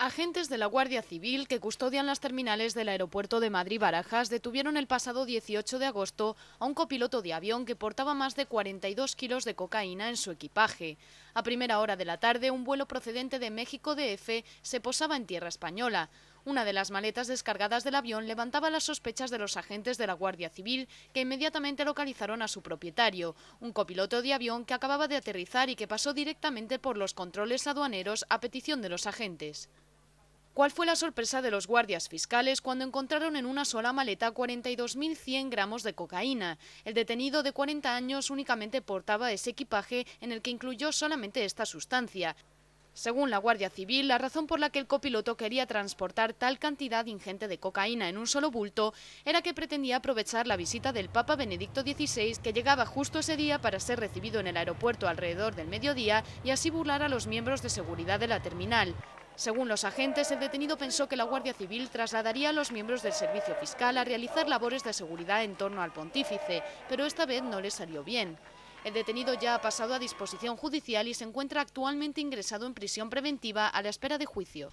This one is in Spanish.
Agentes de la Guardia Civil que custodian las terminales del aeropuerto de Madrid-Barajas detuvieron el pasado 18 de agosto a un copiloto de avión que portaba más de 42 kilos de cocaína en su equipaje. A primera hora de la tarde, un vuelo procedente de México DF se posaba en tierra española. Una de las maletas descargadas del avión levantaba las sospechas de los agentes de la Guardia Civil, que inmediatamente localizaron a su propietario, un copiloto de avión que acababa de aterrizar y que pasó directamente por los controles aduaneros a petición de los agentes. ¿Cuál fue la sorpresa de los guardias fiscales cuando encontraron en una sola maleta 42.100 gramos de cocaína? El detenido de 40 años únicamente portaba ese equipaje en el que incluyó solamente esta sustancia. Según la Guardia Civil, la razón por la que el copiloto quería transportar tal cantidad ingente de cocaína en un solo bulto era que pretendía aprovechar la visita del Papa Benedicto XVI, que llegaba justo ese día para ser recibido en el aeropuerto alrededor del mediodía y así burlar a los miembros de seguridad de la terminal. Según los agentes, el detenido pensó que la Guardia Civil trasladaría a los miembros del servicio fiscal a realizar labores de seguridad en torno al pontífice, pero esta vez no le salió bien. El detenido ya ha pasado a disposición judicial y se encuentra actualmente ingresado en prisión preventiva a la espera de juicio.